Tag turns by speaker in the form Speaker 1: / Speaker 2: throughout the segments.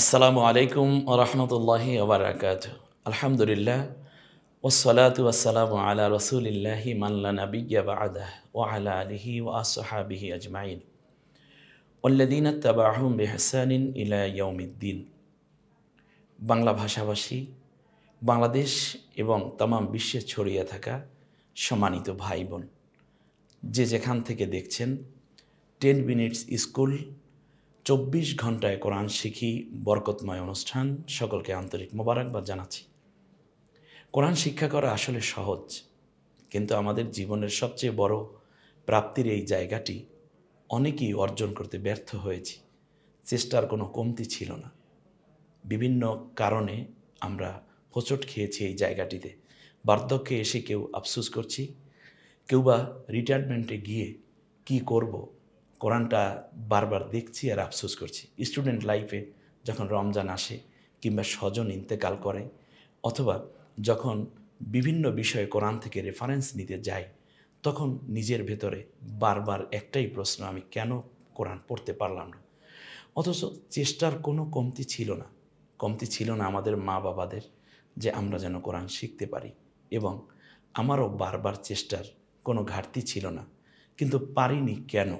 Speaker 1: আসসালামু আলাইকুম রহমতুল্লাহি আবরাকাত আলহামদুলিল্লাহ ওসলাত ওসালাম আলা রসুলিল্লাহি মাল্লা বিজ্ঞা আদাহ ও আলা আলিহি ও আসহাবিহি আজমাইন ওল্লাদিন তাবাহম বেহসানিন ইলা বাংলা ভাষাভাষী বাংলাদেশ এবং তামাম বিশ্বে ছড়িয়ে থাকা সম্মানিত ভাই বোন যে যেখান থেকে দেখছেন টেন মিনিটস স্কুল চব্বিশ ঘন্টায় কোরআন শিখি বরকতময় অনুষ্ঠান সকলকে আন্তরিক মোবারকবাদ জানাচ্ছি কোরআন শিক্ষা করা আসলে সহজ কিন্তু আমাদের জীবনের সবচেয়ে বড় প্রাপ্তির এই জায়গাটি অনেকেই অর্জন করতে ব্যর্থ হয়েছি চেষ্টার কোনো কমতি ছিল না বিভিন্ন কারণে আমরা হোঁচট খেয়েছি এই জায়গাটিতে বার্ধক্যে এসে কেউ আফসুস করছি কেউ বা রিটায়ারমেন্টে গিয়ে কি করব কোরআনটা বারবার দেখছি আর আফসোস করছি স্টুডেন্ট লাইফে যখন রমজান আসে কিংবা স্বজন ইন্তেকাল করে অথবা যখন বিভিন্ন বিষয়ে কোরআন থেকে রেফারেন্স নিতে যাই তখন নিজের ভেতরে বারবার একটাই প্রশ্ন আমি কেন কোরআন পড়তে পারলাম না অথচ চেষ্টার কোনো কমতি ছিল না কমতি ছিল না আমাদের মা বাবাদের যে আমরা যেন কোরআন শিখতে পারি এবং আমারও বারবার চেষ্টার কোনো ঘাটতি ছিল না কিন্তু পারিনি কেন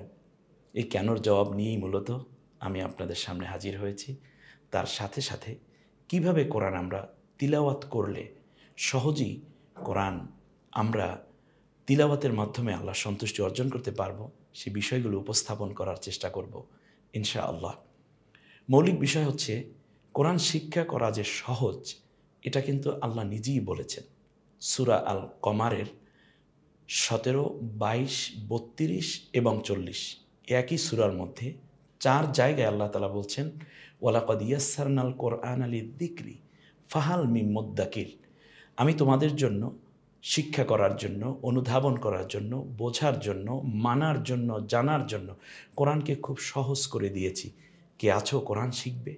Speaker 1: এই কেনর জবাব নিয়েই মূলত আমি আপনাদের সামনে হাজির হয়েছি তার সাথে সাথে কিভাবে কোরআন আমরা তিলাওয়াত করলে সহজেই কোরআন আমরা তিলাওয়াতের মাধ্যমে আল্লাহ সন্তুষ্টি অর্জন করতে পারবো সে বিষয়গুলো উপস্থাপন করার চেষ্টা করব ইনশা আল্লাহ মৌলিক বিষয় হচ্ছে কোরআন শিক্ষা করা যে সহজ এটা কিন্তু আল্লাহ নিজেই বলেছেন সুরা আল কমারের সতেরো বাইশ বত্রিশ এবং চল্লিশ একই সুরার মধ্যে চার জায়গায় আল্লাহ তালা বলছেন ওয়ালাকদ ইয়াসারনাল কোরআন আলী দিকরি ফাহাল মি মোদ্দাকির আমি তোমাদের জন্য শিক্ষা করার জন্য অনুধাবন করার জন্য বোঝার জন্য মানার জন্য জানার জন্য কোরআনকে খুব সহজ করে দিয়েছি কে আছো কোরআন শিখবে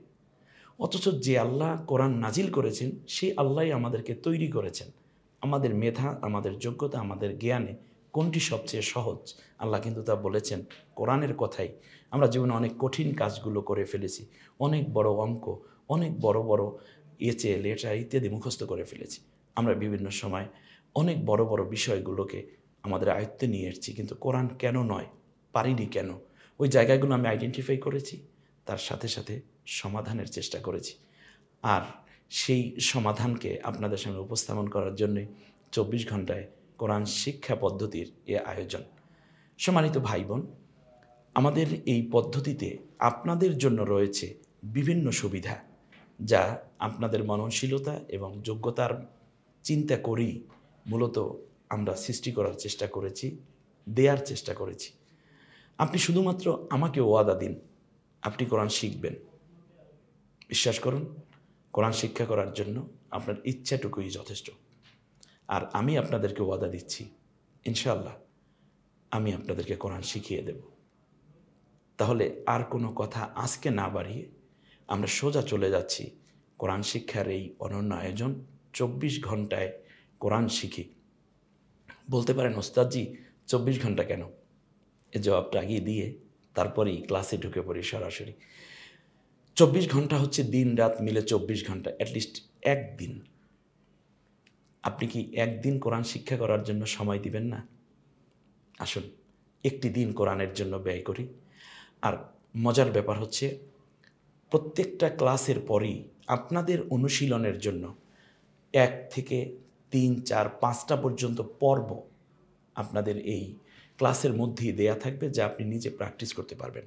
Speaker 1: অথচ যে আল্লাহ কোরআন নাজিল করেছেন সেই আল্লাহ আমাদেরকে তৈরি করেছেন আমাদের মেধা আমাদের যোগ্যতা আমাদের জ্ঞানে কোনটি সবচেয়ে সহজ আল্লাহ কিন্তু তা বলেছেন কোরআনের কথাই আমরা জীবনে অনেক কঠিন কাজগুলো করে ফেলেছি অনেক বড় অঙ্ক অনেক বড় বড় এচে লেটা ইত্যাদি মুখস্থ করে ফেলেছি আমরা বিভিন্ন সময় অনেক বড় বড় বিষয়গুলোকে আমাদের আয়ত্তে নিয়ে এসেছি কিন্তু কোরআন কেন নয় পারিনি কেন ওই জায়গাগুলো আমি আইডেন্টিফাই করেছি তার সাথে সাথে সমাধানের চেষ্টা করেছি আর সেই সমাধানকে আপনাদের সামনে উপস্থাপন করার জন্যে চব্বিশ ঘন্টায় কোরআন শিক্ষা পদ্ধতির এ আয়োজন সম্মানিত ভাই বোন আমাদের এই পদ্ধতিতে আপনাদের জন্য রয়েছে বিভিন্ন সুবিধা যা আপনাদের মননশীলতা এবং যোগ্যতার চিন্তা করি মূলত আমরা সৃষ্টি করার চেষ্টা করেছি দেয়ার চেষ্টা করেছি আপনি শুধুমাত্র আমাকে ওয়াদা দিন আপনি কোরআন শিখবেন বিশ্বাস করুন কোরআন শিক্ষা করার জন্য আপনার ইচ্ছাটুকুই যথেষ্ট আর আমি আপনাদেরকে ওয়াদা দিচ্ছি ইনশাল্লাহ আমি আপনাদেরকে কোরআন শিখিয়ে দেব তাহলে আর কোনো কথা আজকে না বাড়িয়ে আমরা সোজা চলে যাচ্ছি কোরআন শিক্ষার এই অনন্য আয়োজন চব্বিশ ঘন্টায় কোরআন শিখি বলতে পারেন ওস্তাদজি চব্বিশ ঘন্টা কেন এ জবাবটা আগিয়ে দিয়ে তারপরেই ক্লাসে ঢুকে পড়ি সরাসরি চব্বিশ ঘন্টা হচ্ছে দিন রাত মিলে চব্বিশ ঘন্টা অ্যাটলিস্ট একদিন আপনি কি একদিন কোরআন শিক্ষা করার জন্য সময় দিবেন না আসুন একটি দিন কোরআনের জন্য ব্যয় করি আর মজার ব্যাপার হচ্ছে প্রত্যেকটা ক্লাসের পরই আপনাদের অনুশীলনের জন্য এক থেকে তিন চার পাঁচটা পর্যন্ত পর্ব আপনাদের এই ক্লাসের মধ্যেই দেয়া থাকবে যা আপনি নিজে প্র্যাকটিস করতে পারবেন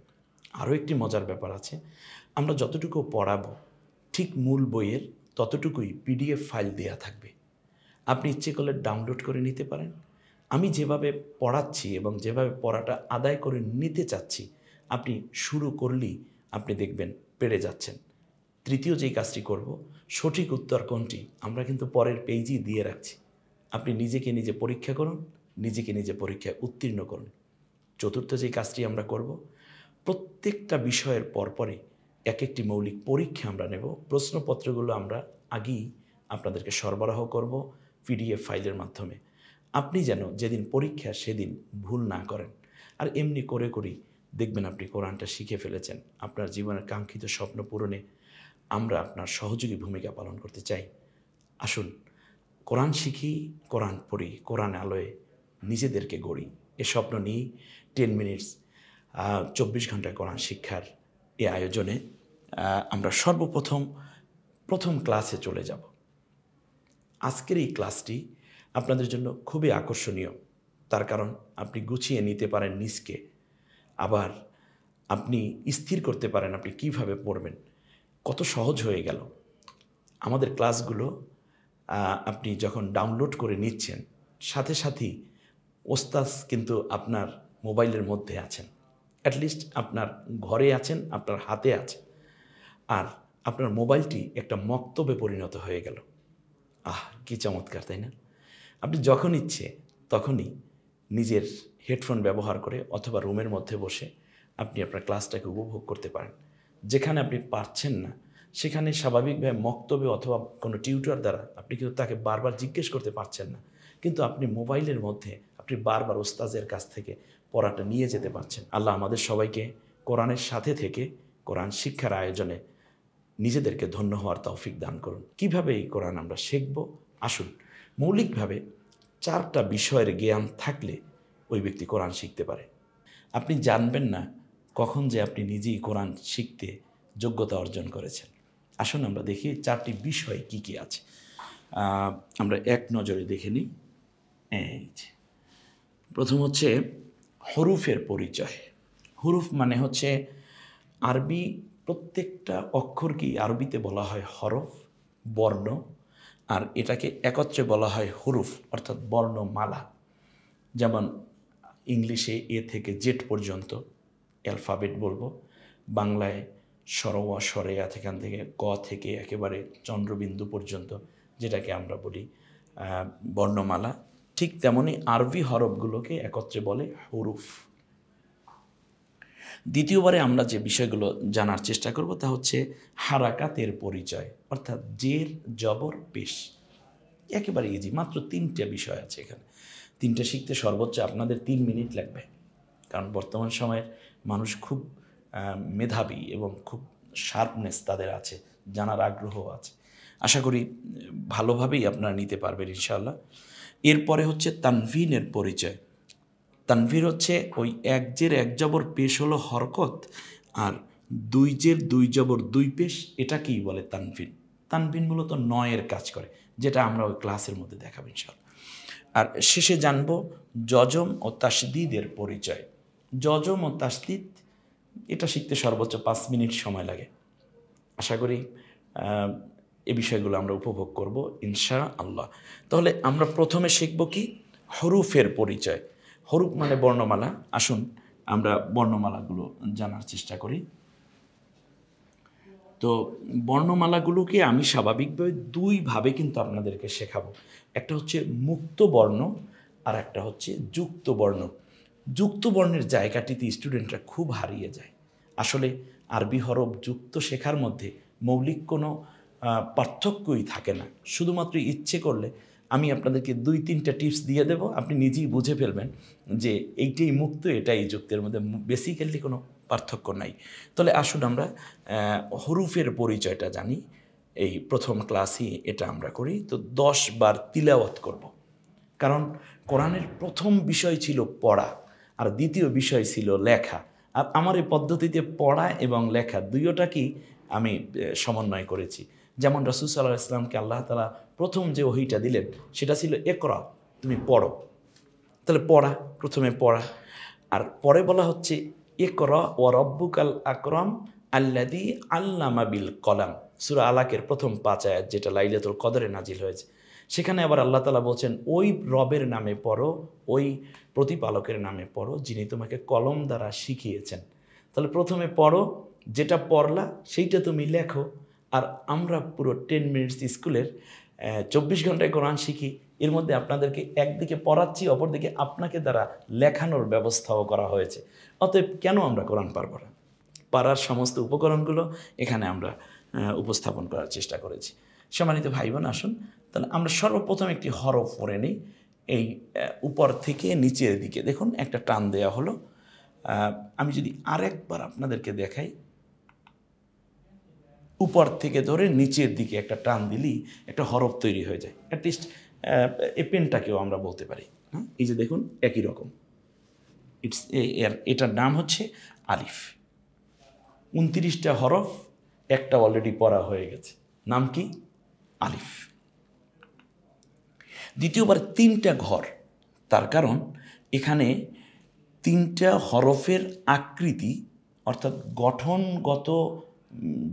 Speaker 1: আরও একটি মজার ব্যাপার আছে আমরা যতটুকু পড়াবো ঠিক মূল বইয়ের ততটুকুই পিডিএফ ফাইল দেয়া থাকবে আপনি ইচ্ছে করলে ডাউনলোড করে নিতে পারেন আমি যেভাবে পড়াচ্ছি এবং যেভাবে পড়াটা আদায় করে নিতে চাচ্ছি আপনি শুরু করলেই আপনি দেখবেন পেরে যাচ্ছেন তৃতীয় যেই কাজটি করব সঠিক উত্তর কোনটি আমরা কিন্তু পরের পেজই দিয়ে রাখছি আপনি নিজেকে নিজে পরীক্ষা করুন নিজেকে নিজে পরীক্ষায় উত্তীর্ণ করুন চতুর্থ যেই কাজটি আমরা করব প্রত্যেকটা বিষয়ের পরপরে এক একটি মৌলিক পরীক্ষা আমরা নেব প্রশ্নপত্রগুলো আমরা আগেই আপনাদেরকে সরবরাহ করব পিডিএফ ফাইলের মাধ্যমে আপনি যেন যেদিন পরীক্ষা সেদিন ভুল না করেন আর এমনি করে করি দেখবেন আপনি কোরআনটা শিখে ফেলেছেন আপনার জীবনের কাঙ্ক্ষিত স্বপ্ন পূরণে আমরা আপনার সহযোগী ভূমিকা পালন করতে চাই আসুন কোরআন শিখি কোরআন পড়ি কোরআন আলোয় নিজেদেরকে গড়ি এ স্বপ্ন নিয়েই টেন মিনিটস চব্বিশ ঘন্টা কোরআন শিক্ষার এ আয়োজনে আমরা সর্বপ্রথম প্রথম ক্লাসে চলে যাব আজকের এই ক্লাসটি আপনাদের জন্য খুবই আকর্ষণীয় তার কারণ আপনি গুছিয়ে নিতে পারেন নিজকে আবার আপনি স্থির করতে পারেন আপনি কিভাবে পড়বেন কত সহজ হয়ে গেল আমাদের ক্লাসগুলো আপনি যখন ডাউনলোড করে নিচ্ছেন সাথে সাথেই ওস্তাস কিন্তু আপনার মোবাইলের মধ্যে আছেন অ্যাটলিস্ট আপনার ঘরে আছেন আপনার হাতে আছেন আর আপনার মোবাইলটি একটা মক্তবে পরিণত হয়ে গেল আহ কি চমৎকার তাই না আপনি যখন ইচ্ছে তখনই নিজের হেডফোন ব্যবহার করে অথবা রুমের মধ্যে বসে আপনি আপনার ক্লাসটাকে উপভোগ করতে পারেন যেখানে আপনি পারছেন না সেখানে স্বাভাবিকভাবে মক্তব্য অথবা কোনো টিউটর দ্বারা আপনি কিন্তু তাকে বারবার জিজ্ঞেস করতে পারছেন না কিন্তু আপনি মোবাইলের মধ্যে আপনি বারবার ওস্তাজের কাছ থেকে পড়াটা নিয়ে যেতে পারছেন আল্লাহ আমাদের সবাইকে কোরআনের সাথে থেকে কোরআন শিক্ষার আয়োজনে নিজেদেরকে ধন্য হওয়ার তৌফিক দান করুন কিভাবে এই কোরআন আমরা শিখবো আসুন মৌলিকভাবে চারটা বিষয়ের জ্ঞান থাকলে ওই ব্যক্তি কোরআন শিখতে পারে আপনি জানবেন না কখন যে আপনি নিজেই কোরআন শিখতে যোগ্যতা অর্জন করেছেন আসুন আমরা দেখি চারটি বিষয় কি কি আছে আমরা এক নজরে দেখে নিই এই প্রথম হচ্ছে হরুফের পরিচয় হরুফ মানে হচ্ছে আরবি প্রত্যেকটা অক্ষরকেই আরবিতে বলা হয় হরফ বর্ণ আর এটাকে একত্রে বলা হয় হুরুফ অর্থাৎ বর্ণমালা যেমন ইংলিশে এ থেকে জেট পর্যন্ত অ্যালফাবেট বলবো বাংলায় সরওয়া সরেয়া সেখান থেকে ক থেকে একেবারে চন্দ্রবিন্দু পর্যন্ত যেটাকে আমরা বলি বর্ণমালা ঠিক তেমনি আরবি হরফগুলোকে একত্রে বলে হুরুফ দ্বিতীয়বারে আমরা যে বিষয়গুলো জানার চেষ্টা করব তা হচ্ছে হারাকাতের পরিচয় অর্থাৎ জের জবর পেশ একেবারে ইজি মাত্র তিনটা বিষয় আছে এখানে তিনটা শিখতে সর্বোচ্চ আপনাদের তিন মিনিট লাগবে কারণ বর্তমান সময়ের মানুষ খুব মেধাবী এবং খুব শার্পনেস তাদের আছে জানার আগ্রহ আছে আশা করি ভালোভাবেই আপনারা নিতে পারবেন ইনশাআল্লাহ এরপরে হচ্ছে তানভিনের পরিচয় তানভীর হচ্ছে ওই এক জের এক জবর পেশ হলো হরকত আর দুই জের দুই জবর দুই পেশ এটাকেই বলে তানভিন তানভিন মূলত নয়ের কাজ করে যেটা আমরা ওই ক্লাসের মধ্যে দেখাবো ইনশাল আর শেষে জানব যজম ও তাসদিদের পরিচয় যজম ও তাসদিদ এটা শিখতে সর্বোচ্চ পাঁচ মিনিট সময় লাগে আশা করি এ বিষয়গুলো আমরা উপভোগ করব ইনশা আল্লাহ তাহলে আমরা প্রথমে শিখব কি হরুফের পরিচয় হরুক মানে বর্ণমালা আসুন আমরা বর্ণমালাগুলো জানার চেষ্টা করি তো বর্ণমালাগুলোকে আমি স্বাভাবিকভাবে দুইভাবে কিন্তু আপনাদেরকে শেখাবো একটা হচ্ছে মুক্ত বর্ণ আর একটা হচ্ছে যুক্ত বর্ণ যুক্ত বর্ণের জায়গাটিতে স্টুডেন্টরা খুব হারিয়ে যায় আসলে আরবি হরফ যুক্ত শেখার মধ্যে মৌলিক কোনো পার্থক্যই থাকে না শুধুমাত্র ইচ্ছে করলে আমি আপনাদেরকে দুই তিনটা টিপস দিয়ে দেব আপনি নিজেই বুঝে ফেলবেন যে এইটাই মুক্ত এটাই যুক্তের মধ্যে বেসিক্যালি কোনো পার্থক্য নাই তাহলে আসুন আমরা হরুফের পরিচয়টা জানি এই প্রথম ক্লাসই এটা আমরা করি তো দশ বার তিলাওয়াত করব। কারণ কোরআনের প্রথম বিষয় ছিল পড়া আর দ্বিতীয় বিষয় ছিল লেখা আর আমার এই পদ্ধতিতে পড়া এবং লেখা কি আমি সমন্বয় করেছি যেমন রসুল সাল্লাহ ইসলামকে আল্লাহ তালা প্রথম যে ওহিটা দিলেন সেটা ছিল একরা তুমি পড়ো তাহলে পড়া প্রথমে পড়া আর পরে বলা হচ্ছে একর ও রব্বুকাল আকরম আল্লাদি আল্লামা বিল কলাম সুরা আলাকের প্রথম পাচায়াত যেটা লাইলাতুল কদরে নাজিল হয়েছে সেখানে আবার আল্লাহ তালা বলছেন ওই রবের নামে পড়ো ওই প্রতিপালকের নামে পড়ো যিনি তোমাকে কলম দ্বারা শিখিয়েছেন তাহলে প্রথমে পড়ো যেটা পড়লা সেইটা তুমি লেখো আর আমরা পুরো টেন মিনিটস স্কুলের চব্বিশ ঘন্টায় কোরআন শিখি এর মধ্যে আপনাদেরকে একদিকে পড়াচ্ছি অপরদিকে আপনাকে দ্বারা লেখানোর ব্যবস্থাও করা হয়েছে অতএব কেন আমরা কোরআন পারব না পারার সমস্ত উপকরণগুলো এখানে আমরা উপস্থাপন করার চেষ্টা করেছি সম্মানিত ভাই বোন আসুন তাহলে আমরা সর্বপ্রথম একটি হরফ পরে নিই এই উপর থেকে নিচের দিকে দেখুন একটা টান দেয়া হলো আমি যদি আরেকবার আপনাদেরকে দেখাই উপর থেকে ধরে নিচের দিকে একটা টান দিলি একটা হরফ তৈরি হয়ে যায় অ্যাটলিস্ট এ পেনটাকেও আমরা বলতে পারি হ্যাঁ এই যে দেখুন একই রকম ইটস এর এটার নাম হচ্ছে আলিফ উনত্রিশটা হরফ একটা অলরেডি পড়া হয়ে গেছে নাম কি আলিফ দ্বিতীয়বার তিনটা ঘর তার কারণ এখানে তিনটা হরফের আকৃতি অর্থাৎ গঠনগত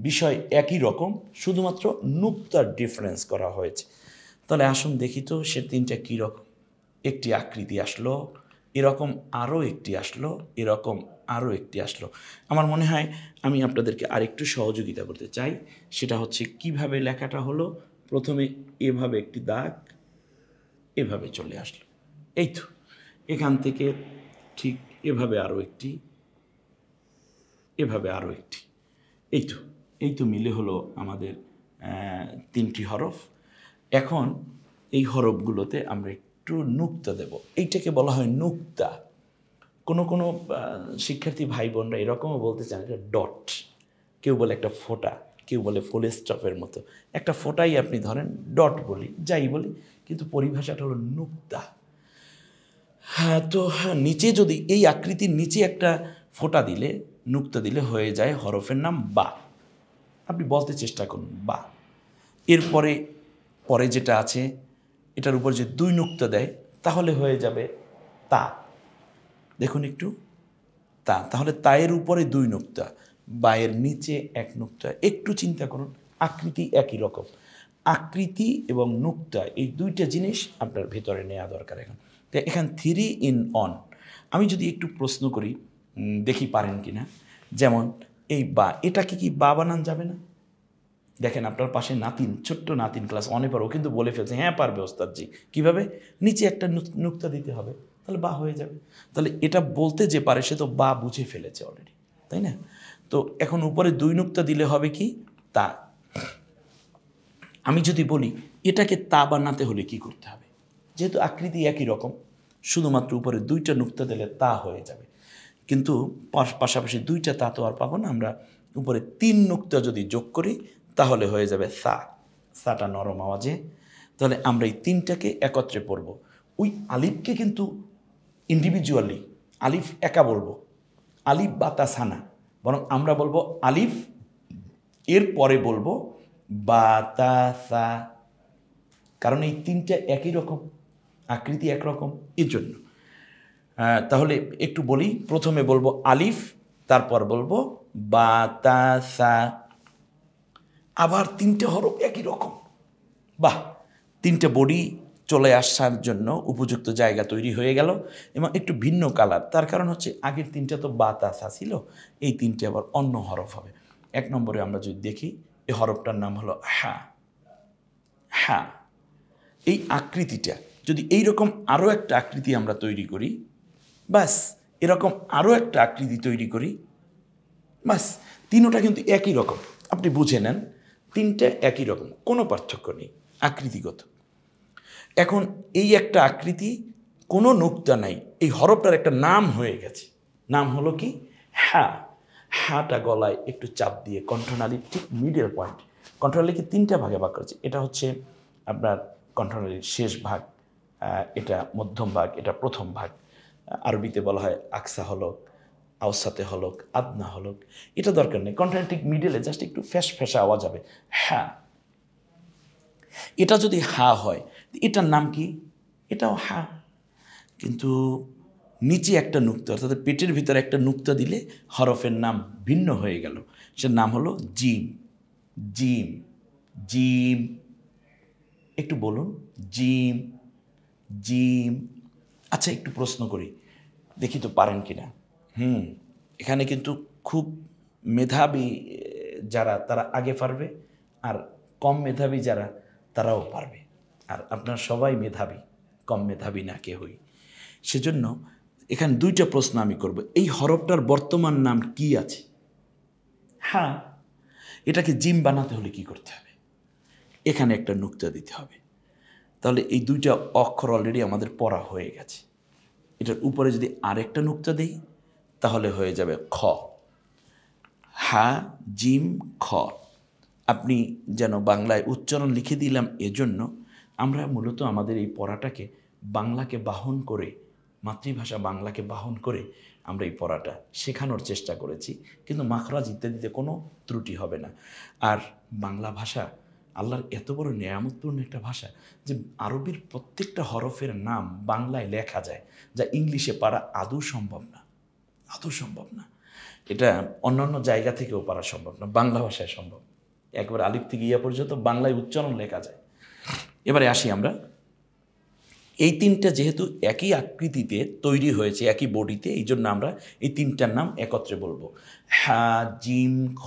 Speaker 1: বিষয় একই রকম শুধুমাত্র নুক্তার ডিফারেন্স করা হয়েছে তাহলে আসুন দেখি তো সে তিনটা কীরকম একটি আকৃতি আসলো এরকম আরও একটি আসলো এরকম আরও একটি আসলো আমার মনে হয় আমি আপনাদেরকে আরেকটু সহযোগিতা করতে চাই সেটা হচ্ছে কিভাবে লেখাটা হলো প্রথমে এভাবে একটি দাগ এভাবে চলে আসলো এই তো এখান থেকে ঠিক এভাবে আরও একটি এভাবে আরও একটি এই তো এই তো মিলে হলো আমাদের তিনটি হরফ এখন এই হরফগুলোতে আমরা একটু নুক্তা দেব এইটাকে বলা হয় নুক্তা কোনো কোনো শিক্ষার্থী ভাই বোনরা এরকমও বলতে চান একটা ডট কেউ বলে একটা ফোটা কেউ বলে ফুল স্টপের মতো একটা ফোটাই আপনি ধরেন ডট বলি যাই বলি কিন্তু পরিভাষাটা হলো নুক্তা হ্যাঁ তো হ্যাঁ, নিচে যদি এই আকৃতির নিচে একটা ফোটা দিলে নুক্তা দিলে হয়ে যায় হরফের নাম বা আপনি বলতে চেষ্টা করুন বা এরপরে পরে যেটা আছে এটার উপর যে দুই নুক্তা দেয় তাহলে হয়ে যাবে তা দেখুন একটু তা তাহলে তায়ের উপরে দুই নুক্তা বায়ের নিচে এক নুক্তা একটু চিন্তা করুন আকৃতি একই রকম আকৃতি এবং নুক্তা এই দুইটা জিনিস আপনার ভেতরে নেওয়া দরকার এখন এখান থ্রি ইন অন আমি যদি একটু প্রশ্ন করি দেখি পারেন কি না যেমন এই বা এটাকে কি বা বানান যাবে না দেখেন আপনার পাশে নাতিন ছোট্ট নাতিন ক্লাস অনেক পারো কিন্তু বলে ফেলছে হ্যাঁ পারবে ওস্তাদজি কীভাবে নিচে একটা নুক্তা দিতে হবে তাহলে বা হয়ে যাবে তাহলে এটা বলতে যে পারে সে তো বা বুঝে ফেলেছে অলরেডি তাই না তো এখন উপরে দুই নুক্তা দিলে হবে কি তা আমি যদি বলি এটাকে তা বানাতে হলে কি করতে হবে যেহেতু আকৃতি একই রকম শুধুমাত্র উপরে দুইটা নুক্তা দিলে তা হয়ে যাবে কিন্তু পাশাপাশি দুইটা তা তো আর পাবো না আমরা উপরে তিন নুক্তা যদি যোগ করি তাহলে হয়ে যাবে সা সাটা নরম আওয়াজে তাহলে আমরা এই তিনটাকে একত্রে পড়ব ওই আলিফকে কিন্তু ইন্ডিভিজুয়ালি আলিফ একা বলবো আলিফ বা তা সানা বরং আমরা বলবো আলিফ এর পরে বলবো বাতাসা কারণ এই তিনটা একই রকম আকৃতি একরকম এর জন্য হ্যাঁ, তাহলে একটু বলি প্রথমে বলবো আলিফ তারপর বলবো বাতাসা আবার তিনটে হরফ একই রকম বাহ তিনটে বডি চলে আসার জন্য উপযুক্ত জায়গা তৈরি হয়ে গেল এবং একটু ভিন্ন কালার তার কারণ হচ্ছে আগের তিনটে তো বাতাসা ছিল এই তিনটে আবার অন্য হরফ হবে এক নম্বরে আমরা যদি দেখি এই হরফটার নাম হলো হা হা এই আকৃতিটা যদি এই রকম আরও একটা আকৃতি আমরা তৈরি করি বাস এরকম আরও একটা আকৃতি তৈরি করি বাস তিনওটা কিন্তু একই রকম আপনি বুঝে নেন তিনটা একই রকম কোনো পার্থক্য নেই আকৃতিগত এখন এই একটা আকৃতি কোনো নুক্তা নাই এই হরফটার একটা নাম হয়ে গেছে নাম হলো কি হ্যাঁ হ্যাঁটা গলায় একটু চাপ দিয়ে কণ্ঠনালীর ঠিক মিডল পয়েন্ট কণ্ঠনালীকে তিনটা ভাগে ভাগ করেছে এটা হচ্ছে আপনার কণ্ঠনালীর শেষ ভাগ এটা মধ্যম ভাগ এটা প্রথম ভাগ আরবিতে বলা হয় আকসা হলক আওসাতে হলক আদনা হলক এটা দরকার নেই কন্টেন্টিক মিডেলে জাস্ট একটু ফ্যাস ফ্যাসা আওয়াজ যাবে হ্যাঁ এটা যদি হা হয় এটার নাম কি এটাও হা কিন্তু নিচে একটা নুক্তা অর্থাৎ পেটের ভিতরে একটা নুক্তা দিলে হরফের নাম ভিন্ন হয়ে গেল সে নাম হলো জিম জিম জিম একটু বলুন জিম জিম আচ্ছা একটু প্রশ্ন করি দেখি তো পারেন কি না হুম এখানে কিন্তু খুব মেধাবী যারা তারা আগে পারবে আর কম মেধাবী যারা তারাও পারবে আর আপনার সবাই মেধাবী কম মেধাবী না কেহই সেজন্য এখানে দুইটা প্রশ্ন আমি করব এই হরফটার বর্তমান নাম কি আছে হ্যাঁ এটাকে জিম বানাতে হলে কি করতে হবে এখানে একটা নুক্তা দিতে হবে তাহলে এই দুইটা অক্ষর অলরেডি আমাদের পড়া হয়ে গেছে এটার উপরে যদি আরেকটা নুক্তা দিই তাহলে হয়ে যাবে খ হা জিম খ আপনি যেন বাংলায় উচ্চারণ লিখে দিলাম এজন্য আমরা মূলত আমাদের এই পড়াটাকে বাংলাকে বাহন করে মাতৃভাষা বাংলাকে বাহন করে আমরা এই পড়াটা শেখানোর চেষ্টা করেছি কিন্তু মাখরাজ ইত্যাদিতে কোনো ত্রুটি হবে না আর বাংলা ভাষা আল্লাহর এত বড় নিয়ামতপূর্ণ একটা ভাষা যে আরবির প্রত্যেকটা হরফের নাম বাংলায় লেখা যায় যা ইংলিশে পারা আদৌ সম্ভব না আদৌ সম্ভব না এটা অন্যান্য জায়গা থেকেও পারা সম্ভব না বাংলা ভাষায় সম্ভব একবার আলিপ থেকে ইয়া পর্যন্ত বাংলায় উচ্চারণ লেখা যায় এবারে আসি আমরা এই তিনটা যেহেতু একই আকৃতিতে তৈরি হয়েছে একই বডিতে এই জন্য আমরা এই তিনটার নাম একত্রে বলবো হা জিম খ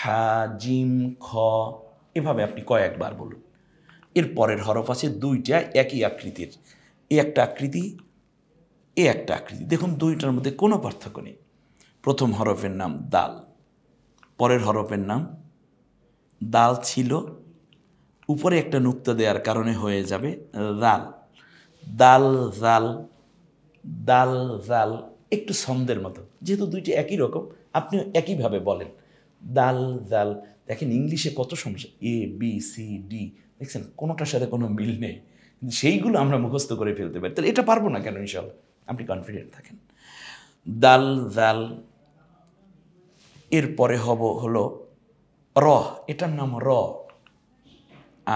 Speaker 1: হা জিম খ এভাবে আপনি কয়েকবার বলুন এর পরের হরফ আছে দুইটা একই আকৃতির এ একটা আকৃতি এ একটা আকৃতি দেখুন দুইটার মধ্যে কোনো পার্থক্য নেই প্রথম হরফের নাম দাল পরের হরফের নাম দাল ছিল উপরে একটা নুক্তা দেওয়ার কারণে হয়ে যাবে রাল দাল রাল দাল রাল একটু ছন্দের মতো যেহেতু দুইটি একই রকম আপনিও একইভাবে বলেন দাল জাল দেখেন ইংলিশে কত সমস্যা এ বি সি ডি দেখছেন কোনোটার সাথে কোনো মিল নেই সেইগুলো আমরা মুখস্থ করে ফেলতে পারি তাহলে এটা পারবো না কেন ইনশাল আপনি কনফিডেন্ট থাকেন দাল জাল এরপরে হব হলো র এটার নাম র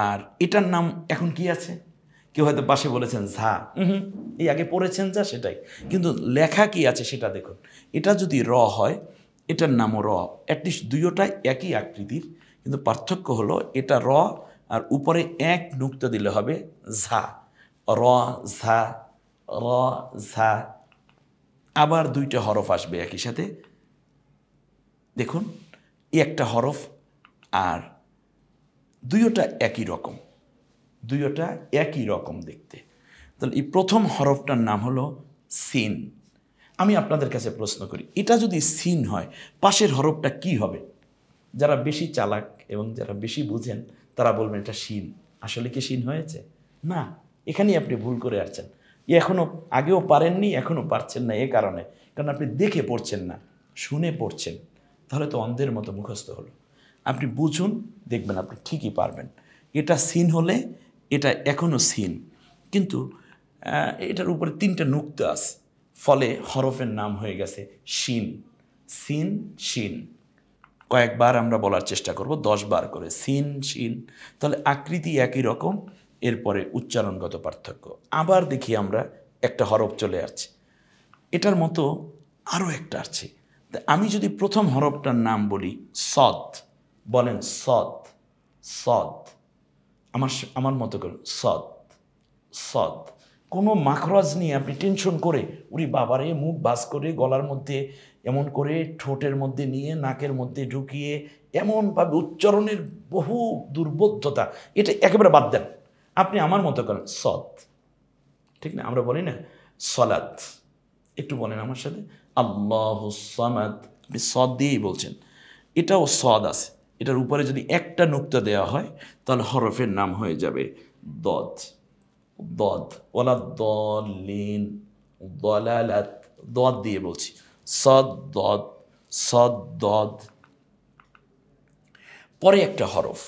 Speaker 1: আর এটার নাম এখন কি আছে কেউ হয়তো পাশে বলেছেন ঝা হুম এই আগে পড়েছেন যা সেটাই কিন্তু লেখা কি আছে সেটা দেখুন এটা যদি র হয় এটার নামও র অ্যাটলিস্ট দুইটা একই আকৃতির কিন্তু পার্থক্য হলো এটা র আর উপরে এক নুক্তা দিলে হবে ঝা র ঝা র ঝা আবার দুইটা হরফ আসবে একই সাথে দেখুন একটা হরফ আর দুইওটা একই রকম দুইওটা একই রকম দেখতে তাহলে এই প্রথম হরফটার নাম হলো সিন আমি আপনাদের কাছে প্রশ্ন করি এটা যদি সিন হয় পাশের হরফটা কি হবে যারা বেশি চালাক এবং যারা বেশি বুঝেন তারা বলবেন এটা সিন আসলে কি সিন হয়েছে না এখানেই আপনি ভুল করে আসছেন এ এখনও আগেও পারেননি এখনও পারছেন না এ কারণে কারণ আপনি দেখে পড়ছেন না শুনে পড়ছেন তাহলে তো অন্ধের মতো মুখস্থ হলো আপনি বুঝুন দেখবেন আপনি ঠিকই পারবেন এটা সিন হলে এটা এখনও সিন কিন্তু এটার উপরে তিনটা নুক্ত আছে ফলে হরফের নাম হয়ে গেছে শিন সিন শিন কয়েকবার আমরা বলার চেষ্টা করব দশ বার করে সিন শিন তাহলে আকৃতি একই রকম এরপরে উচ্চারণগত পার্থক্য আবার দেখি আমরা একটা হরফ চলে আসছে এটার মতো আরও একটা আছে আমি যদি প্রথম হরফটার নাম বলি সদ বলেন সদ সদ আমার আমার মতো করে সদ সদ কোনো মাখরাজ নিয়ে আপনি টেনশন করে উরি বাবারে মুখ বাস করে গলার মধ্যে এমন করে ঠোঁটের মধ্যে নিয়ে নাকের মধ্যে ঢুকিয়ে এমনভাবে উচ্চারণের বহু দুর্বোধ্যতা এটা একেবারে বাদ দেন আপনি আমার মতো করেন সৎ ঠিক না আমরা বলি না সলাদ একটু বলেন আমার সাথে আল্লাহ সামাদ আপনি সদ দিয়েই বলছেন এটাও সদ আছে এটার উপরে যদি একটা নুক্তা দেওয়া হয় তাহলে হরফের নাম হয়ে যাবে দদ দদ ওলা দলিন দলালাত দদ দিয়ে বলছি সদ দদ সদ দদ পরে একটা হরফ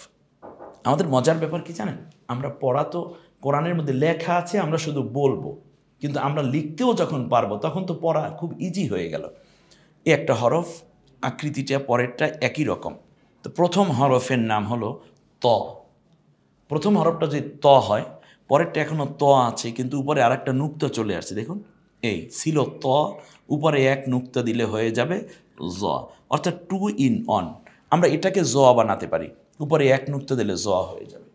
Speaker 1: আমাদের মজার ব্যাপার কি জানেন আমরা পড়া তো কোরআনের মধ্যে লেখা আছে আমরা শুধু বলবো কিন্তু আমরা লিখতেও যখন পারবো তখন তো পড়া খুব ইজি হয়ে গেল এ একটা হরফ আকৃতিটা পরেরটা একই রকম তো প্রথম হরফের নাম হলো ত প্রথম হরফটা যদি ত হয় পরেরটা এখনও ত আছে কিন্তু উপরে আর একটা নুক্তা চলে আসছে দেখুন এই ছিল ত উপরে এক নুক্তা দিলে হয়ে যাবে জ অর্থাৎ টু ইন অন আমরা এটাকে জ বানাতে পারি উপরে এক নুক্তা দিলে জ হয়ে যাবে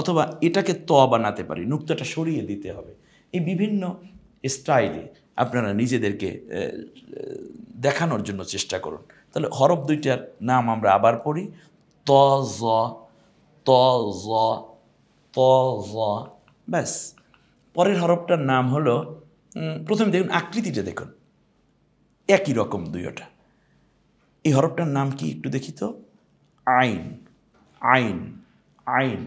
Speaker 1: অথবা এটাকে ত বানাতে পারি নুক্তাটা সরিয়ে দিতে হবে এই বিভিন্ন স্টাইলে আপনারা নিজেদেরকে দেখানোর জন্য চেষ্টা করুন তাহলে হরফ দুইটার নাম আমরা আবার পড়ি ত জ ত জ ত জ ব্যাস পরের হরফটার নাম হলো প্রথমে দেখুন আকৃতিটা দেখুন একই রকম দুইটা এই হরফটার নাম কি একটু দেখি তো আইন আইন আইন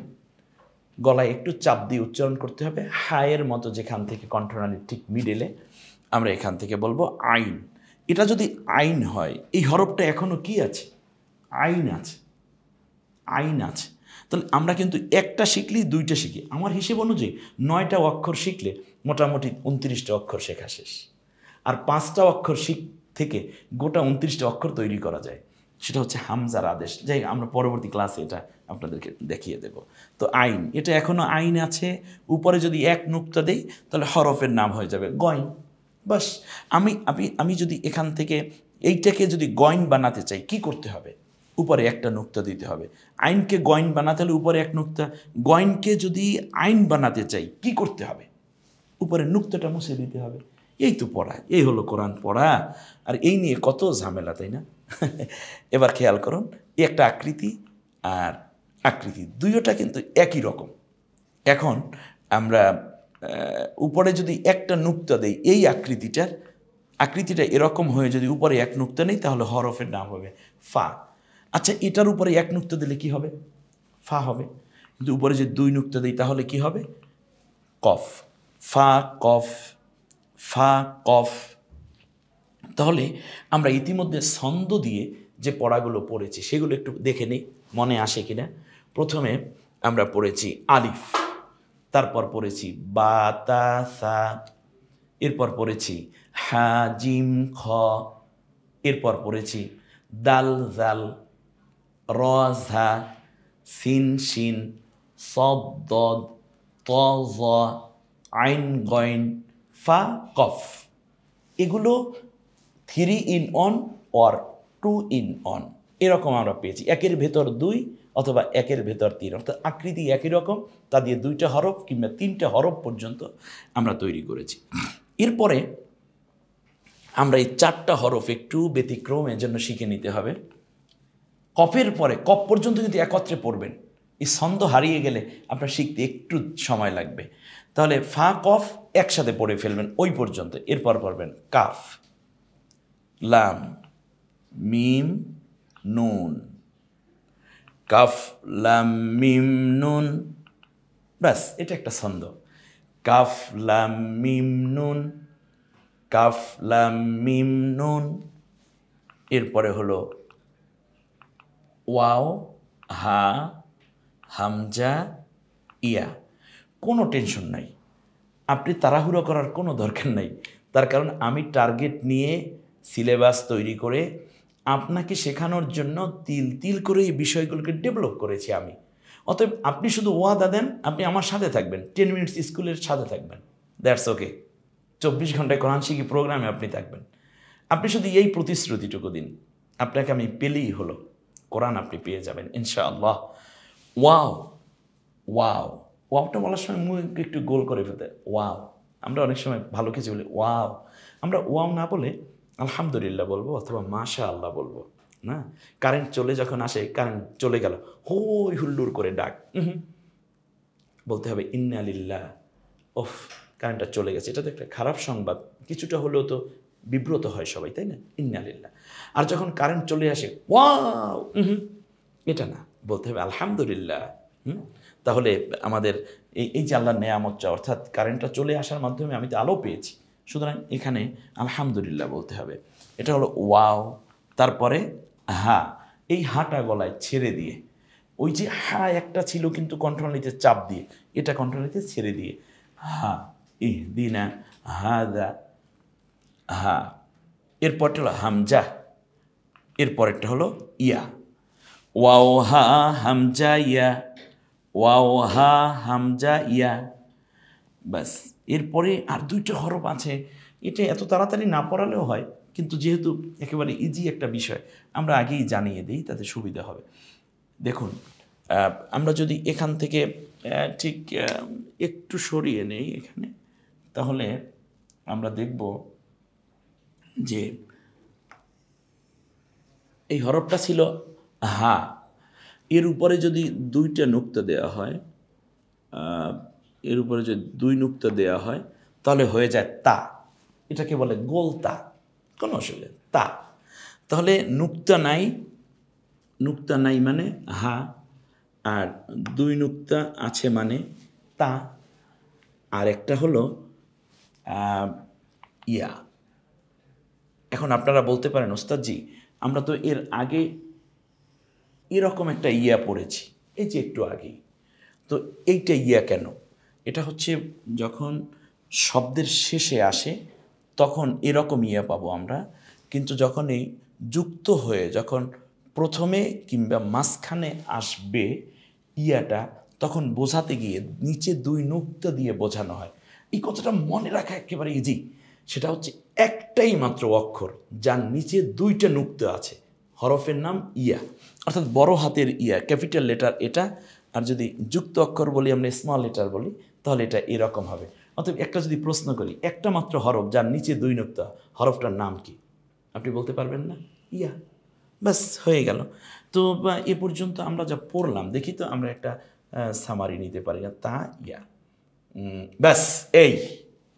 Speaker 1: গলায় একটু চাপ দিয়ে উচ্চারণ করতে হবে হায়ের মতো যেখান থেকে কণ্ঠনালীর ঠিক মিডেলে আমরা এখান থেকে বলবো আইন এটা যদি আইন হয় এই হরফটা এখনও কি আছে আইন আছে আইন আছে তাহলে আমরা কিন্তু একটা শিখলেই দুইটা শিখি আমার হিসেব অনুযায়ী নয়টা অক্ষর শিখলে মোটামুটি উনত্রিশটা অক্ষর শেখা শেষ আর পাঁচটা অক্ষর শিখ থেকে গোটা উনত্রিশটা অক্ষর তৈরি করা যায় সেটা হচ্ছে হামজার আদেশ যাই আমরা পরবর্তী ক্লাসে এটা আপনাদেরকে দেখিয়ে দেব তো আইন এটা এখনও আইন আছে উপরে যদি এক নুক্তা দেই তাহলে হরফের নাম হয়ে যাবে গয়ন বাস আমি আমি আমি যদি এখান থেকে এইটাকে যদি গয়ন বানাতে চাই কি করতে হবে উপরে একটা নুক্তা দিতে হবে আইনকে গয়ন বানাতে হলে উপরে এক নুক্তা গয়নকে যদি আইন বানাতে চাই কি করতে হবে উপরে নুক্তাটা মুছে দিতে হবে এই তো পড়া এই হলো কোরআন পড়া আর এই নিয়ে কত ঝামেলা তাই না এবার খেয়াল করুন একটা আকৃতি আর আকৃতি দুইওটা কিন্তু একই রকম এখন আমরা উপরে যদি একটা নুক্তা দেই এই আকৃতিটার আকৃতিটা এরকম হয়ে যদি উপরে এক নুক্তা নেই তাহলে হরফের নাম হবে ফা আচ্ছা এটার উপরে এক নুক্তা দিলে কি হবে ফা হবে কিন্তু উপরে যে দুই নুক্তা দিই তাহলে কি হবে কফ ফা কফ ফা কফ তাহলে আমরা ইতিমধ্যে ছন্দ দিয়ে যে পড়াগুলো পড়েছি সেগুলো একটু দেখে নিই মনে আসে কিনা প্রথমে আমরা পড়েছি আলিফ তারপর পড়েছি বাতাসা এরপর পড়েছি হাজিম খ এরপর পড়েছি দাল জাল র ঝা সিন শিন সব জ আইন গইন ফা কফ এগুলো three in one or two in one এরকম আমরা পেয়েছি একের ভেতর দুই অথবা একের ভেতর তিন অর্থাৎ আকৃতি একই রকম তা দিয়ে দুইটা হরফ কিংবা তিনটা হরফ পর্যন্ত আমরা তৈরি করেছি এরপরে আমরা এই চারটা হরফ একটু ব্যতিক্রমের জন্য শিখে নিতে হবে কপের পরে কপ পর্যন্ত যদি একত্রে পড়বেন এই ছন্দ হারিয়ে গেলে আপনার শিখতে একটু সময় লাগবে তাহলে ফা কফ একসাথে পড়ে ফেলবেন ওই পর্যন্ত এরপর পড়বেন কাফ লাম মিম নুন কাফ লাম মিম নুন ব্যাস এটা একটা ছন্দ কাফ লাম মিম নুন কাফ লাম মিম নুন এরপরে হলো ওয়াও হা হামজা ইয়া কোনো টেনশন নাই আপনি তাড়াহুড়ো করার কোনো দরকার নাই তার কারণ আমি টার্গেট নিয়ে সিলেবাস তৈরি করে আপনাকে শেখানোর জন্য তিল তিল করে এই বিষয়গুলোকে ডেভেলপ করেছি আমি অতএব আপনি শুধু দা দেন আপনি আমার সাথে থাকবেন টেন মিনিটস স্কুলের সাথে থাকবেন দ্যাটস ওকে চব্বিশ ঘন্টায় কোরআন শিখি প্রোগ্রামে আপনি থাকবেন আপনি শুধু এই প্রতিশ্রুতিটুকু দিন আপনাকে আমি পেলেই হলো কোরআন আপনি পেয়ে যাবেন ইনশাআল্লাহ ওয়াও ওয়াও ওয়াওটা বলার সময় মুখ একটু গোল করে ফেলতে ওয়াও আমরা অনেক সময় ভালো কিছু বলি ওয়াও আমরা ওয়াও না বলে আলহামদুলিল্লাহ বলবো অথবা মাশা আল্লাহ বলবো না কারেন্ট চলে যখন আসে কারেন্ট চলে গেল হই হুল্লুর করে ডাক বলতে হবে ইন্নালিল্লাহ ওফ কারেন্টটা চলে গেছে এটা তো একটা খারাপ সংবাদ কিছুটা হলেও তো বিব্রত হয় সবাই তাই না ইন্নালিল্লা আর যখন কারেন্ট চলে আসে ওয়াও এটা না বলতে হবে আলহামদুলিল্লাহ তাহলে আমাদের এই এই যে আল্লাহ নেয়ামতটা অর্থাৎ কারেন্টটা চলে আসার মাধ্যমে আমি তো আলো পেয়েছি সুতরাং এখানে আলহামদুলিল্লাহ বলতে হবে এটা হলো ওয়াও তারপরে হা এই হাটা গলায় ছেড়ে দিয়ে ওই যে হা একটা ছিল কিন্তু কন্ট্রোল নিতে চাপ দিয়ে এটা কন্ট্রোল নিতে ছেড়ে দিয়ে হা ইহ দিনা হা দা হা এরপরটা হলো হামজা এরপরেরটা হলো ইয়া ওয়াও হা হামজা ইয়া ওয়াও হা হামজা ইয়া ব্যাস এরপরে আর দুইটা হরফ আছে এটা এত তাড়াতাড়ি না পড়ালেও হয় কিন্তু যেহেতু একেবারে ইজি একটা বিষয় আমরা আগেই জানিয়ে দিই তাতে সুবিধা হবে দেখুন আমরা যদি এখান থেকে ঠিক একটু সরিয়ে নেই এখানে তাহলে আমরা দেখব যে এই হরফটা ছিল হা এর উপরে যদি দুইটা নুক্ত দেয়া হয় এর উপরে যদি দুই নুক্ত দেয়া হয় তাহলে হয়ে যায় তা এটাকে বলে গোল তা কোনো অসুবিধা তা তাহলে নুক্তা নাই নুক্তা নাই মানে হা আর দুই নুক্তা আছে মানে তা আর একটা হলো ইয়া এখন আপনারা বলতে পারেন ওস্তাদজি আমরা তো এর আগে এরকম একটা ইয়া পড়েছি এই যে একটু আগে তো এইটা ইয়া কেন এটা হচ্ছে যখন শব্দের শেষে আসে তখন এরকম ইয়া পাবো আমরা কিন্তু যখন এই যুক্ত হয়ে যখন প্রথমে কিংবা মাঝখানে আসবে ইয়াটা তখন বোঝাতে গিয়ে নিচে দুই নুক্তা দিয়ে বোঝানো হয় এই কথাটা মনে রাখা একেবারে ইজি সেটা হচ্ছে একটাই মাত্র অক্ষর যার নিচে দুইটা নুক্ত আছে হরফের নাম ইয়া অর্থাৎ বড় হাতের ইয়া ক্যাপিটাল লেটার এটা আর যদি যুক্ত অক্ষর বলি আমরা স্মল লেটার বলি তাহলে এটা এরকম হবে অতএব একটা যদি প্রশ্ন করি একটা মাত্র হরফ যার নিচে দুই নুক্ত হরফটার নাম কি আপনি বলতে পারবেন না ইয়া ব্যাস হয়ে গেল তো এ পর্যন্ত আমরা যা পড়লাম দেখি তো আমরা একটা সামারি নিতে পারি না তা ইয়া ব্যাস এই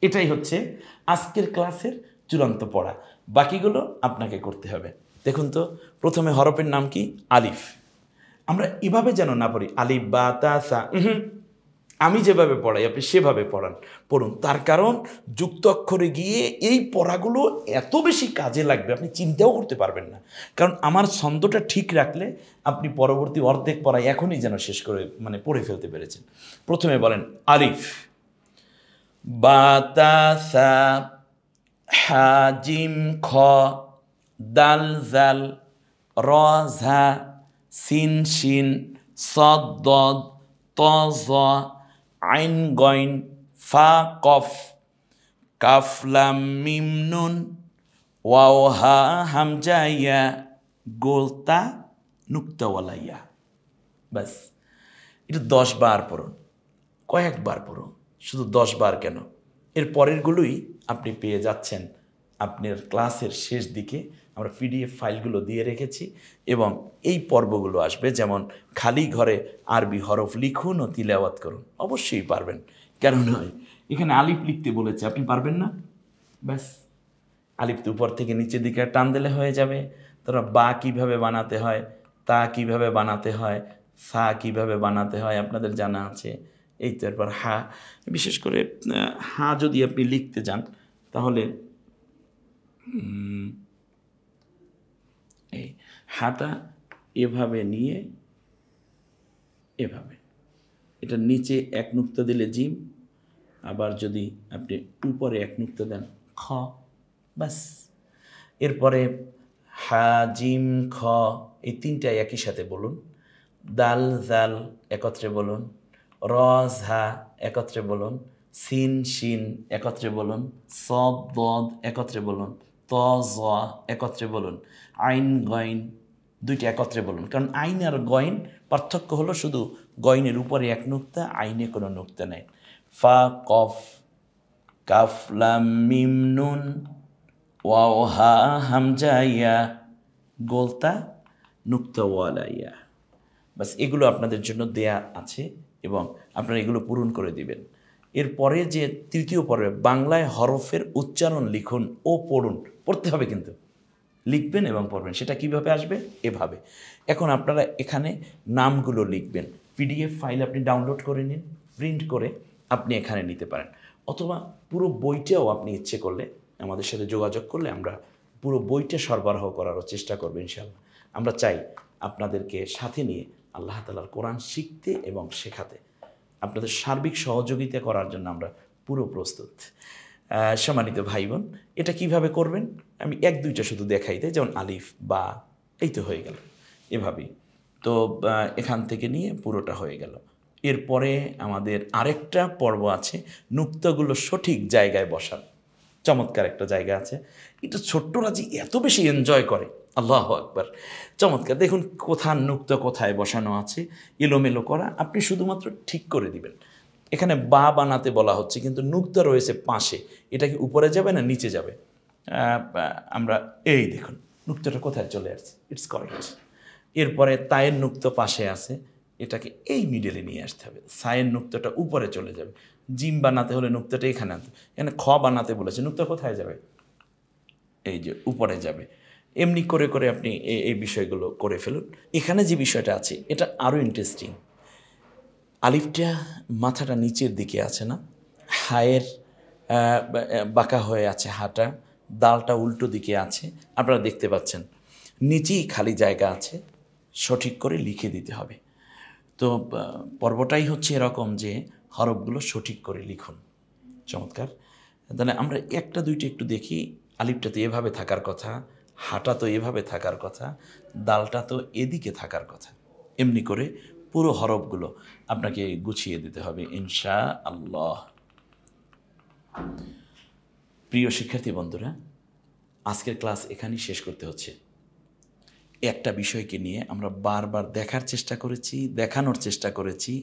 Speaker 1: এটাই হচ্ছে আজকের ক্লাসের চূড়ান্ত পড়া বাকিগুলো আপনাকে করতে হবে দেখুন তো প্রথমে হরফের নাম কি আলিফ আমরা এভাবে যেন না পড়ি আলিফ বা তা আমি যেভাবে পড়াই আপনি সেভাবে পড়ান পড়ুন তার কারণ যুক্ত অক্ষরে গিয়ে এই পড়াগুলো এত বেশি কাজে লাগবে আপনি চিন্তাও করতে পারবেন না কারণ আমার ছন্দটা ঠিক রাখলে আপনি পরবর্তী অর্ধেক পড়াই এখনই যেন শেষ করে মানে পড়ে ফেলতে পেরেছেন প্রথমে বলেন আলিফ বাতাসা হাজিম খ দাল জাল রঝা সিন শিন সদ তজ আইন গইন ফা কফ কাফলাম মিমনুন ওয়াও হা হামজাইয়া গোলতা নুক্তাওয়ালাইয়া ব্যাস এটা দশ বার পড়ুন কয়েকবার পড়ুন শুধু দশ বার কেন এর পরেরগুলোই আপনি পেয়ে যাচ্ছেন আপনার ক্লাসের শেষ দিকে আমরা পিডিএফ ফাইলগুলো দিয়ে রেখেছি এবং এই পর্বগুলো আসবে যেমন খালি ঘরে আরবি হরফ লিখুন ও তিলাওয়াত করুন অবশ্যই পারবেন কেন নয় এখানে আলিফ লিখতে বলেছে আপনি পারবেন না ব্যাস আলিফ তো উপর থেকে নিচের দিকে টান দিলে হয়ে যাবে তারা বা কিভাবে বানাতে হয় তা কিভাবে বানাতে হয় সা কিভাবে বানাতে হয় আপনাদের জানা আছে এই তো এরপর হা বিশেষ করে হা যদি আপনি লিখতে যান তাহলে এই হাটা এভাবে নিয়ে এভাবে এটা নিচে এক নুক্ত দিলে জিম আবার যদি আপনি উপরে এক নুক্ত দেন খ বাস এরপরে হা জিম খ এই তিনটাই একই সাথে বলুন দাল জাল একত্রে বলুন রজ হা একত্রে বলুন সিন শিন একত্রে বলুন সদ দদ একত্রে বলুন ত জ একত্রে বলুন আইন গইন দুইটা একত্রে বলুন কারণ আইন আর গইন পার্থক্য হলো শুধু গইনের উপরে এক নুক্তা আইনে কোনো নুক্তা নেই ফা কফ কাফ লাম নুন ওয়াও হা হামজা ইয়া গোলতা নুক্তা ওয়ালাইয়া ইয়া বাস এগুলো আপনাদের জন্য দেয়া আছে এবং আপনারা এগুলো পূরণ করে দিবেন এরপরে যে তৃতীয় পর্বে বাংলায় হরফের উচ্চারণ লিখুন ও পড়ুন পড়তে হবে কিন্তু লিখবেন এবং পড়বেন সেটা কিভাবে আসবে এভাবে এখন আপনারা এখানে নামগুলো লিখবেন পিডিএফ ফাইল আপনি ডাউনলোড করে নিন প্রিন্ট করে আপনি এখানে নিতে পারেন অথবা পুরো বইটাও আপনি ইচ্ছে করলে আমাদের সাথে যোগাযোগ করলে আমরা পুরো বইটা সরবরাহ করারও চেষ্টা করবো ইনশাল্লাহ আমরা চাই আপনাদেরকে সাথে নিয়ে আল্লাহ তালার কোরআন শিখতে এবং শেখাতে আপনাদের সার্বিক সহযোগিতা করার জন্য আমরা পুরো প্রস্তুত সম্মানিত ভাই বোন এটা কিভাবে করবেন আমি এক দুইটা শুধু দেখাই দেয় যেমন আলিফ বা এই তো হয়ে গেল এভাবেই তো এখান থেকে নিয়ে পুরোটা হয়ে গেল এরপরে আমাদের আরেকটা পর্ব আছে নুক্তগুলো সঠিক জায়গায় বসার চমৎকার একটা জায়গা আছে এটা ছোট্টরা যে এত বেশি এনজয় করে আল্লাহ আকবার চমৎকার দেখুন কোথা নুক্ত কোথায় বসানো আছে এলোমেলো করা আপনি শুধুমাত্র ঠিক করে দিবেন এখানে বা বানাতে বলা হচ্ছে কিন্তু নুক্ত রয়েছে পাশে এটা কি উপরে যাবে না নিচে যাবে আমরা এই দেখুন নুক্তটা কোথায় চলে আসছে ইটস কারেক্ট এরপরে তায়ের নুক্ত পাশে আছে এটাকে এই মিডেলে নিয়ে আসতে হবে সায়ের নুক্তটা উপরে চলে যাবে জিম বানাতে হলে নুক্তটা এখানে আনতে এখানে খ বানাতে বলেছে নুক্ত কোথায় যাবে এই যে উপরে যাবে এমনি করে করে আপনি এই বিষয়গুলো করে ফেলুন এখানে যে বিষয়টা আছে এটা আরও ইন্টারেস্টিং আলিফটা মাথাটা নিচের দিকে আছে না হায়ের বাঁকা হয়ে আছে হাটা দালটা উল্টো দিকে আছে আপনারা দেখতে পাচ্ছেন নিচেই খালি জায়গা আছে সঠিক করে লিখে দিতে হবে তো পর্বটাই হচ্ছে এরকম যে হরফগুলো সঠিক করে লিখুন চমৎকার তাহলে আমরা একটা দুইটা একটু দেখি আলিপটাতে এভাবে থাকার কথা হাঁটা তো এভাবে থাকার কথা দালটা তো এদিকে থাকার কথা এমনি করে পুরো হরফগুলো আপনাকে গুছিয়ে দিতে হবে ইনশা আল্লাহ প্রিয় শিক্ষার্থী বন্ধুরা আজকের ক্লাস এখানেই শেষ করতে হচ্ছে একটা বিষয়কে নিয়ে আমরা বারবার দেখার চেষ্টা করেছি দেখানোর চেষ্টা করেছি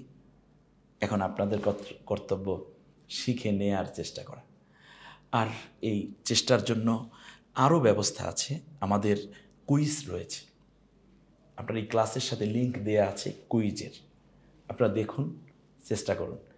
Speaker 1: এখন আপনাদের কর্তব্য শিখে নেয়ার চেষ্টা করা আর এই চেষ্টার জন্য আরও ব্যবস্থা আছে আমাদের কুইজ রয়েছে আপনার এই ক্লাসের সাথে লিঙ্ক দেয়া আছে কুইজের আপনারা দেখুন চেষ্টা করুন